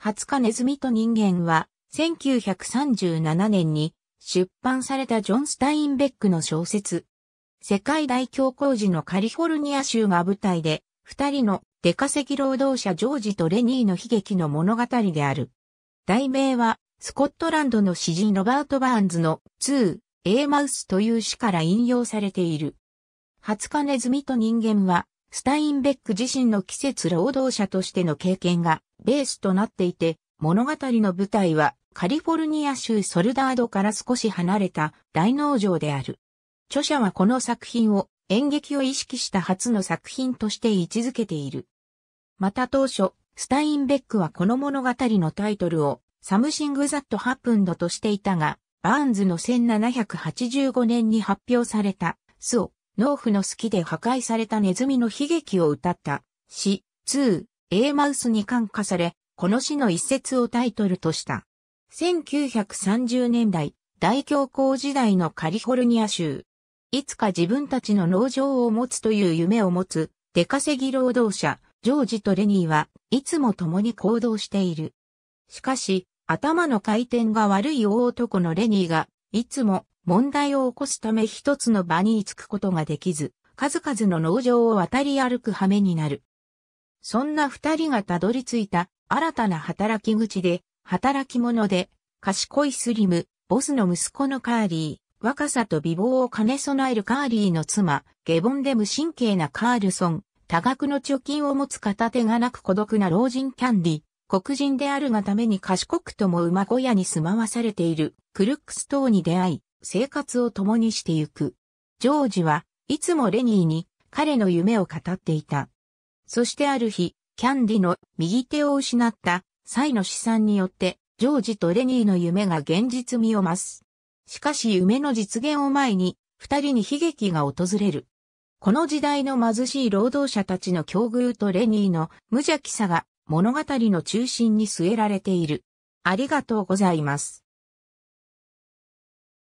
2日ネズミと人間は、1937年に出版されたジョン・スタインベックの小説。世界大恐慌時のカリフォルニア州が舞台で、二人の出稼ぎ労働者ジョージとレニーの悲劇の物語である。題名は、スコットランドの詩人ロバート・バーンズの2、エーマウスという詩から引用されている。20日ネズミと人間は、スタインベック自身の季節労働者としての経験がベースとなっていて、物語の舞台はカリフォルニア州ソルダードから少し離れた大農場である。著者はこの作品を演劇を意識した初の作品として位置づけている。また当初、スタインベックはこの物語のタイトルをサムシング・ザット・ハプンドとしていたが、バーンズの1785年に発表された、スオ、農夫の好きで破壊されたネズミの悲劇を歌った詩、2、A マウスに感化され、この詩の一節をタイトルとした。1930年代、大恐慌時代のカリフォルニア州。いつか自分たちの農場を持つという夢を持つ、出稼ぎ労働者、ジョージとレニーはいつも共に行動している。しかし、頭の回転が悪い大男のレニーが、いつも問題を起こすため一つの場に着くことができず、数々の農場を渡り歩く羽目になる。そんな二人がたどり着いた新たな働き口で、働き者で、賢いスリム、ボスの息子のカーリー、若さと美貌を兼ね備えるカーリーの妻、下凡で無神経なカールソン、多額の貯金を持つ片手がなく孤独な老人キャンディ、黒人であるがために賢くとも馬小屋に住まわされているクルックスーに出会い、生活を共にしてゆく。ジョージはいつもレニーに彼の夢を語っていた。そしてある日、キャンディの右手を失った際の資産によって、ジョージとレニーの夢が現実味を増す。しかし夢の実現を前に、二人に悲劇が訪れる。この時代の貧しい労働者たちの境遇とレニーの無邪気さが物語の中心に据えられている。ありがとうございます。